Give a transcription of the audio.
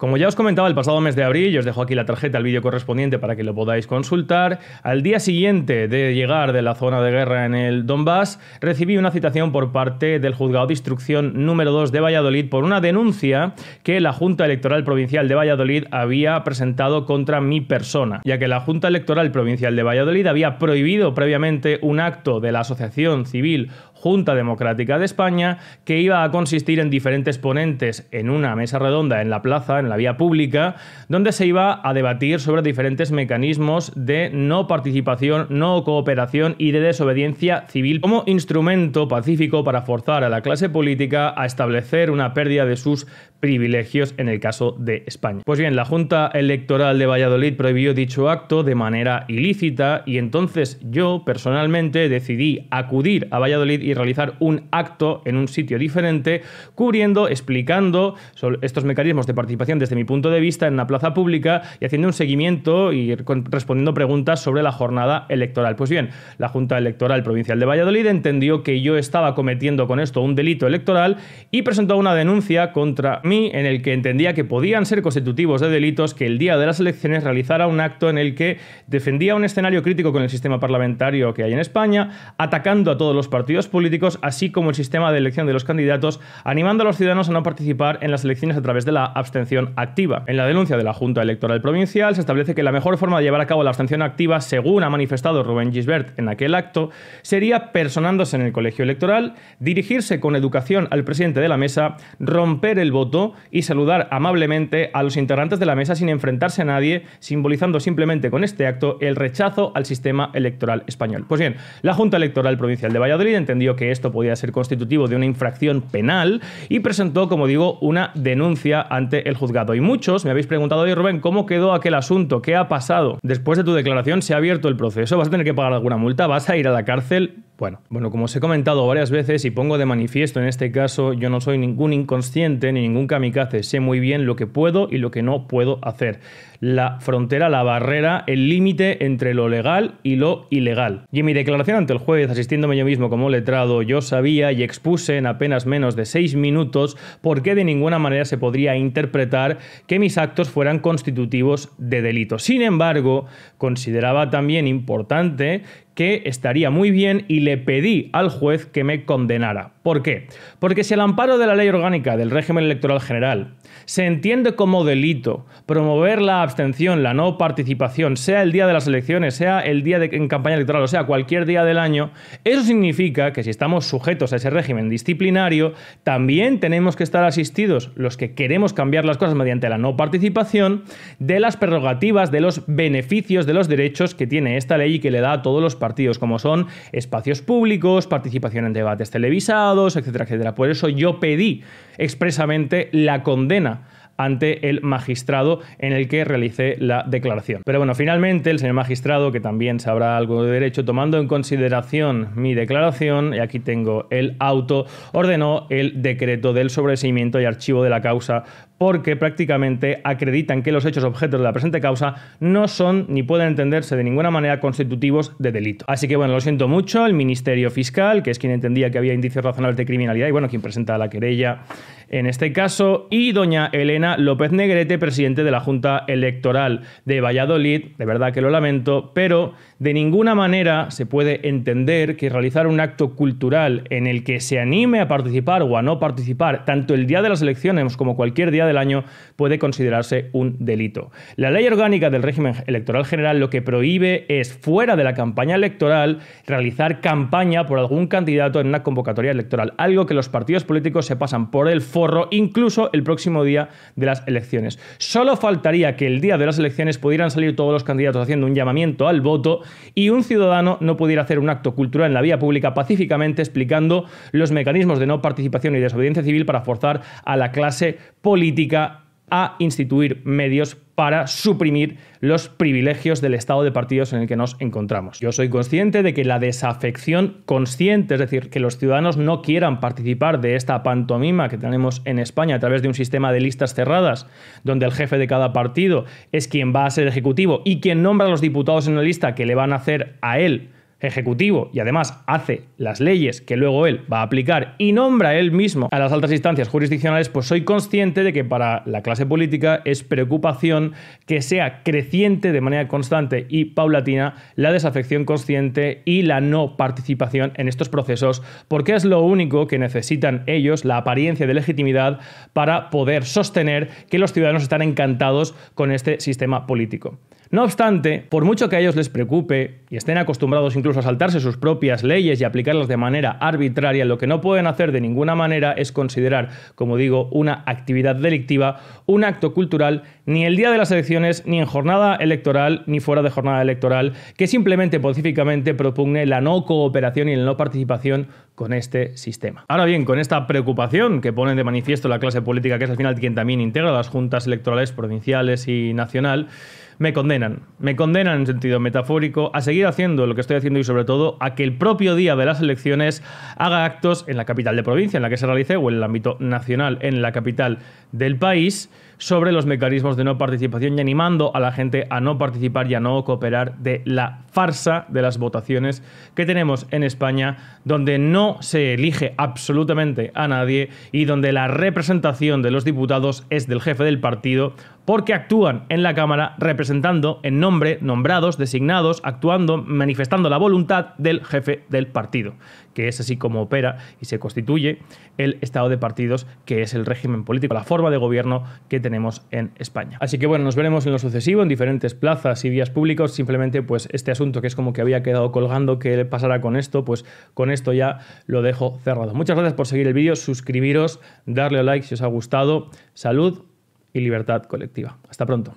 Como ya os comentaba el pasado mes de abril, y os dejo aquí la tarjeta al vídeo correspondiente para que lo podáis consultar, al día siguiente de llegar de la zona de guerra en el Donbass, recibí una citación por parte del juzgado de instrucción número 2 de Valladolid por una denuncia que la Junta Electoral Provincial de Valladolid había presentado contra mi persona, ya que la Junta Electoral Provincial de Valladolid había prohibido previamente un acto de la Asociación Civil Junta Democrática de España, que iba a consistir en diferentes ponentes en una mesa redonda en la plaza, en la vía pública, donde se iba a debatir sobre diferentes mecanismos de no participación, no cooperación y de desobediencia civil como instrumento pacífico para forzar a la clase política a establecer una pérdida de sus privilegios en el caso de España. Pues bien, la Junta Electoral de Valladolid prohibió dicho acto de manera ilícita y entonces yo personalmente decidí acudir a Valladolid y y realizar un acto en un sitio diferente, cubriendo, explicando estos mecanismos de participación desde mi punto de vista en la plaza pública y haciendo un seguimiento y respondiendo preguntas sobre la jornada electoral. Pues bien, la Junta Electoral Provincial de Valladolid entendió que yo estaba cometiendo con esto un delito electoral y presentó una denuncia contra mí en el que entendía que podían ser constitutivos de delitos que el día de las elecciones realizara un acto en el que defendía un escenario crítico con el sistema parlamentario que hay en España, atacando a todos los partidos políticos políticos, así como el sistema de elección de los candidatos, animando a los ciudadanos a no participar en las elecciones a través de la abstención activa. En la denuncia de la Junta Electoral Provincial se establece que la mejor forma de llevar a cabo la abstención activa, según ha manifestado Rubén Gisbert en aquel acto, sería personándose en el colegio electoral, dirigirse con educación al presidente de la mesa, romper el voto y saludar amablemente a los integrantes de la mesa sin enfrentarse a nadie, simbolizando simplemente con este acto el rechazo al sistema electoral español. Pues bien, la Junta Electoral Provincial de Valladolid entendió que esto podía ser constitutivo de una infracción penal y presentó, como digo, una denuncia ante el juzgado. Y muchos me habéis preguntado, oye Rubén, ¿cómo quedó aquel asunto? ¿Qué ha pasado? Después de tu declaración se ha abierto el proceso, vas a tener que pagar alguna multa, vas a ir a la cárcel. Bueno, bueno, como os he comentado varias veces y pongo de manifiesto en este caso, yo no soy ningún inconsciente ni ningún kamikaze, sé muy bien lo que puedo y lo que no puedo hacer. La frontera, la barrera, el límite entre lo legal y lo ilegal. Y en mi declaración ante el juez, asistiéndome yo mismo como letrado, yo sabía y expuse en apenas menos de seis minutos por qué de ninguna manera se podría interpretar que mis actos fueran constitutivos de delito. Sin embargo, consideraba también importante que estaría muy bien y le pedí al juez que me condenara. ¿Por qué? Porque si el amparo de la ley orgánica del régimen electoral general se entiende como delito promover la abstención, la no participación, sea el día de las elecciones, sea el día de, en campaña electoral, o sea, cualquier día del año, eso significa que si estamos sujetos a ese régimen disciplinario, también tenemos que estar asistidos, los que queremos cambiar las cosas mediante la no participación, de las prerrogativas, de los beneficios, de los derechos que tiene esta ley y que le da a todos los partidos, como son espacios públicos, participación en debates televisados, etcétera, etcétera. Por eso yo pedí expresamente la condena ante el magistrado en el que realicé la declaración. Pero bueno, finalmente el señor magistrado, que también sabrá algo de derecho, tomando en consideración mi declaración, y aquí tengo el auto, ordenó el decreto del sobreseimiento y archivo de la causa porque prácticamente acreditan que los hechos objetos de la presente causa no son ni pueden entenderse de ninguna manera constitutivos de delito. Así que bueno, lo siento mucho, el Ministerio Fiscal, que es quien entendía que había indicios razonables de criminalidad y bueno, quien presenta la querella en este caso, y doña Elena López Negrete, presidente de la Junta Electoral de Valladolid, de verdad que lo lamento, pero de ninguna manera se puede entender que realizar un acto cultural en el que se anime a participar o a no participar, tanto el día de las elecciones como cualquier día de del año puede considerarse un delito. La ley orgánica del régimen electoral general lo que prohíbe es, fuera de la campaña electoral, realizar campaña por algún candidato en una convocatoria electoral, algo que los partidos políticos se pasan por el forro incluso el próximo día de las elecciones. Solo faltaría que el día de las elecciones pudieran salir todos los candidatos haciendo un llamamiento al voto y un ciudadano no pudiera hacer un acto cultural en la vía pública pacíficamente explicando los mecanismos de no participación y desobediencia civil para forzar a la clase política a instituir medios para suprimir los privilegios del estado de partidos en el que nos encontramos. Yo soy consciente de que la desafección consciente, es decir, que los ciudadanos no quieran participar de esta pantomima que tenemos en España a través de un sistema de listas cerradas, donde el jefe de cada partido es quien va a ser ejecutivo y quien nombra a los diputados en la lista que le van a hacer a él ejecutivo y además hace las leyes que luego él va a aplicar y nombra él mismo a las altas instancias jurisdiccionales, pues soy consciente de que para la clase política es preocupación que sea creciente de manera constante y paulatina la desafección consciente y la no participación en estos procesos, porque es lo único que necesitan ellos, la apariencia de legitimidad, para poder sostener que los ciudadanos están encantados con este sistema político. No obstante, por mucho que a ellos les preocupe y estén acostumbrados incluso a saltarse sus propias leyes y aplicarlas de manera arbitraria, lo que no pueden hacer de ninguna manera es considerar, como digo, una actividad delictiva, un acto cultural, ni el día de las elecciones, ni en jornada electoral, ni fuera de jornada electoral, que simplemente pacíficamente propugne la no cooperación y la no participación con este sistema. Ahora bien, con esta preocupación que pone de manifiesto la clase política, que es al final quien también integra las juntas electorales provinciales y nacional, me condenan. Me condenan en sentido metafórico a seguir haciendo lo que estoy haciendo y sobre todo a que el propio día de las elecciones haga actos en la capital de provincia en la que se realice o en el ámbito nacional en la capital del país sobre los mecanismos de no participación y animando a la gente a no participar y a no cooperar de la farsa de las votaciones que tenemos en España, donde no se elige absolutamente a nadie y donde la representación de los diputados es del jefe del partido porque actúan en la Cámara representando en nombre, nombrados, designados, actuando, manifestando la voluntad del jefe del partido, que es así como opera y se constituye el Estado de partidos, que es el régimen político, la forma de gobierno que tenemos en España. Así que bueno, nos veremos en lo sucesivo en diferentes plazas y vías públicos. simplemente pues este asunto que es como que había quedado colgando que pasará con esto, pues con esto ya lo dejo cerrado. Muchas gracias por seguir el vídeo, suscribiros, darle a like si os ha gustado. Salud y libertad colectiva. Hasta pronto.